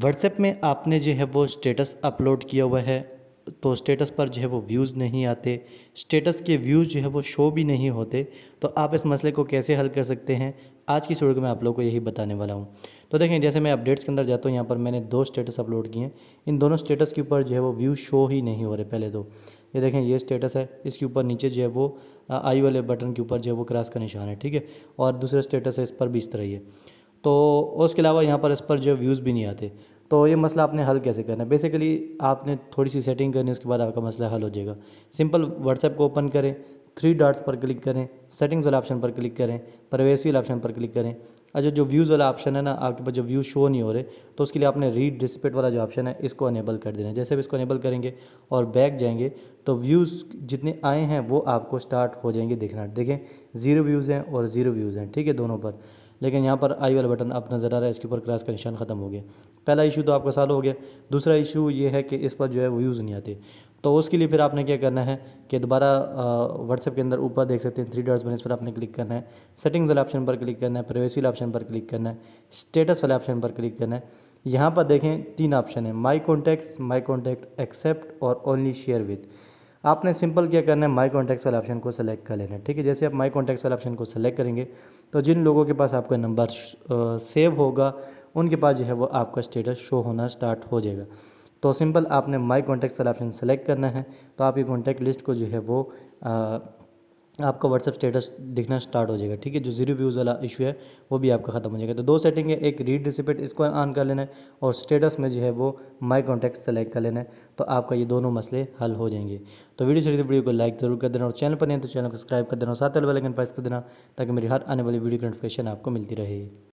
WhatsApp में आपने जो है वो स्टेटस अपलोड किया हुआ है तो स्टेटस पर जो है वो व्यूज़ नहीं आते स्टेटस के व्यूज़ जो है वो शो भी नहीं होते तो आप इस मसले को कैसे हल कर सकते हैं आज की शुरू में आप लोगों को यही बताने वाला हूँ तो देखें जैसे मैं अपडेट्स के अंदर जाता हूँ यहाँ पर मैंने दो स्टेटस अपलोड किए हैं इन दोनों स्टेटस के ऊपर जो है वो व्यू शो ही नहीं हो रहे पहले तो ये देखें ये स्टेटस है इसके ऊपर नीचे जो है वो आई वाले बटन के ऊपर जो है वो क्रॉस का निशान है ठीक है और दूसरा स्टेटस है इस पर भी इस तरह ही है तो उसके अलावा यहाँ पर इस पर जो व्यूज़ भी नहीं आते तो ये मसला आपने हल कैसे करना है बेसिकली आपने थोड़ी सी सेटिंग करनी उसके बाद आपका मसला हल हो जाएगा सिंपल व्हाट्सएप को ओपन करें थ्री डॉट्स पर क्लिक करें सेटिंग्स वाला ऑप्शन पर क्लिक करें प्रवेशी वाला ऑप्शन पर क्लिक करें अच्छा जो व्यूज़ वाला ऑप्शन है ना आपके पास जो व्यूज़ शो नहीं हो रहे तो उसके लिए आपने रीड डिस्पेट वाला जो ऑप्शन है इसको अनेबल कर देना है जैसे भी इसको अनेबल करेंगे और बैक जाएंगे तो व्यूज़ जितने आए हैं वो आपको स्टार्ट हो जाएंगे देखना देखें ज़ीरो व्यूज़ हैं और ज़ीरो व्यूज़ हैं ठीक है दोनों पर लेकिन यहाँ पर आई वाला बटन आप नज़र आ रहा है इसके ऊपर क्रास का निशान ख़त्म हो गया पहला इशू तो आपका साल हो गया दूसरा इशू ये है कि इस पर जो है व्यूज़ नहीं आते तो उसके लिए फिर आपने क्या करना है कि दोबारा व्हाट्सएप के अंदर ऊपर देख सकते हैं थ्री डॉट्स बने इस पर आपने क्लिक करना है सेटिंग्स वाले ऑप्शन पर क्लिक करना है प्राइवेसी वाले ऑप्शन पर क्लिक करना है स्टेटस वाले ऑप्शन पर क्लिक करना है यहाँ पर देखें तीन ऑप्शन है my contacts my contact except और ओनली शेयर विथ आपने सिंपल क्या करना है माई कॉन्टैक्ट्स वाले ऑप्शन को सेलेक्ट कर लेना है ठीक है जैसे आप माई कॉन्टैक्ट्स वाले ऑप्शन को सेलेक्ट करेंगे तो जिन लोगों के पास आपका नंबर सेव होगा उनके पास जो है वो आपका स्टेटस शो होना स्टार्ट हो जाएगा तो सिंपल आपने माई कॉन्टैक्ट्स वाले ऑप्शन सेलेक्ट करना है तो आपकी कॉन्टैक्ट लिस्ट को जो है वो आपका व्हाट्सअप स्टेटस दिखना स्टार्ट हो जाएगा ठीक है जो जीरो व्यूज़ वाला इशू है वो भी आपका ख़त्म हो जाएगा तो दो सेटिंग है एक रीड रिसिपेट इसको ऑन कर लेना है और स्टेटस में जो है वो माय कॉन्टैक्ट सेलेक्ट कर लेना है तो आपका ये दोनों मसले हल हो जाएंगे तो वीडियो छोटी वीडियो को लाइक ज़रूर कर देना और चैनल पर नहीं तो चैनल को सब्सक्राइब कर देना और साथ वाले आइकन प्रेस कर देना ताकि मेरी हर आने वाली वीडियो की नोटिफिकेशन आपको मिलती रहे